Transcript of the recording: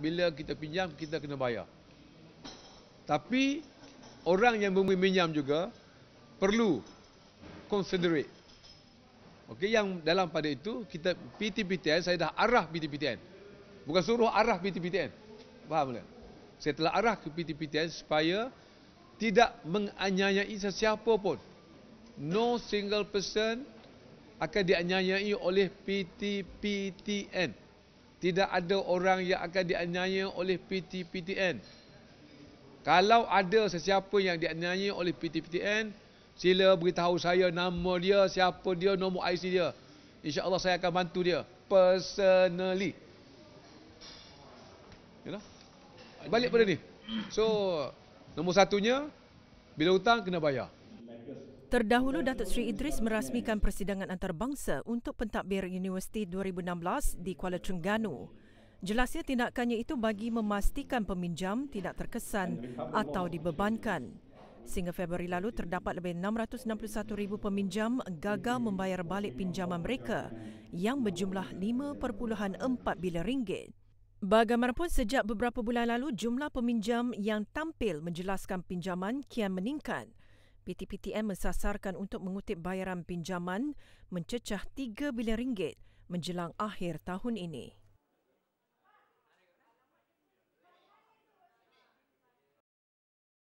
bila kita pinjam kita kena bayar. Tapi orang yang meminjam juga perlu considerate. Okey yang dalam pada itu kita PTPTN saya dah arah PTPTN. Bukan suruh arah PTPTN. Faham tak? Saya telah arah ke PTPTN supaya tidak menganyayai sesiapa pun. No single person akan dianyayai oleh PTPTN tidak ada orang yang akan dianyai oleh PT-PTN. Kalau ada sesiapa yang dianyai oleh PT-PTN, sila beritahu saya nama dia, siapa dia, nombor IC dia. InsyaAllah saya akan bantu dia. Personally. You ya know? Balik pada ni. So, nombor satunya, bila hutang, kena bayar. Terdahulu, Datuk Sri Idris merasmikan persidangan antarabangsa untuk pentadbir Universiti 2016 di Kuala Terengganu. Jelasnya tindakannya itu bagi memastikan peminjam tidak terkesan atau dibebankan. Sehingga Februari lalu terdapat lebih 661,000 peminjam gagal membayar balik pinjaman mereka yang berjumlah 5.4 bilion ringgit. Bagaimanapun sejak beberapa bulan lalu jumlah peminjam yang tampil menjelaskan pinjaman kian meningkat. PTPTN mensasarkan untuk mengutip bayaran pinjaman mencecah 3 bilion ringgit menjelang akhir tahun ini.